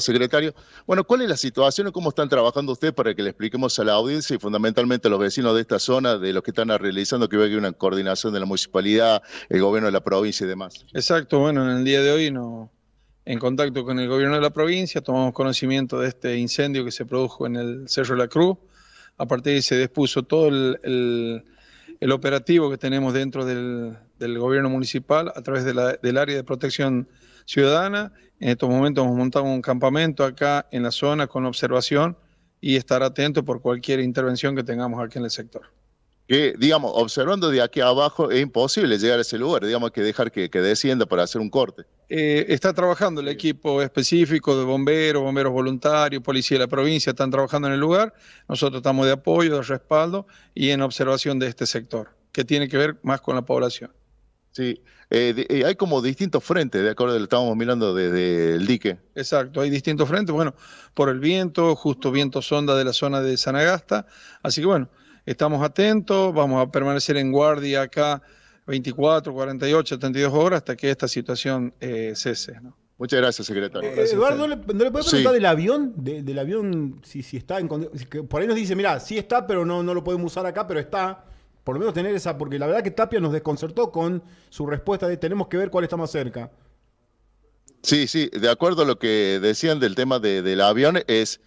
secretario. Bueno, ¿cuál es la situación y cómo están trabajando ustedes para que le expliquemos a la audiencia y fundamentalmente a los vecinos de esta zona, de los que están realizando, que veo que hay una coordinación de la municipalidad, el gobierno de la provincia y demás? Exacto, bueno, en el día de hoy no, en contacto con el gobierno de la provincia, tomamos conocimiento de este incendio que se produjo en el Cerro de la Cruz. A partir de ahí se dispuso todo el el operativo que tenemos dentro del, gobierno municipal a través del área de protección ciudadana. En estos momentos hemos montado un campamento acá en la zona con observación y estar atento por cualquier intervención que tengamos aquí en el sector que, digamos, observando de aquí abajo es imposible llegar a ese lugar, digamos, que dejar que, descienda para hacer un corte. Eh, está trabajando el equipo específico de bomberos, bomberos voluntarios, policía de la provincia, están trabajando en el lugar, nosotros estamos de apoyo, de respaldo y en observación de este sector, que tiene que ver más con la población. Sí, eh, eh, hay como distintos frentes, de acuerdo, lo estábamos mirando desde el dique. Exacto, hay distintos frentes, bueno, por el viento, justo viento sonda de la zona de San Agasta. así que bueno, estamos atentos, vamos a permanecer en guardia acá 24, 48, 72 horas hasta que esta situación eh, cese. Muchas gracias, secretario. Eh, Eduardo, ¿no le, podés preguntar del avión? del avión, si, está en Por ahí nos dice, mira, sí está, pero no, no lo podemos usar acá, pero está. Por lo menos tener esa, porque la verdad que Tapia nos desconcertó con su respuesta de tenemos que ver cuál está más cerca. Sí, sí, de acuerdo a lo que decían del tema del avión, es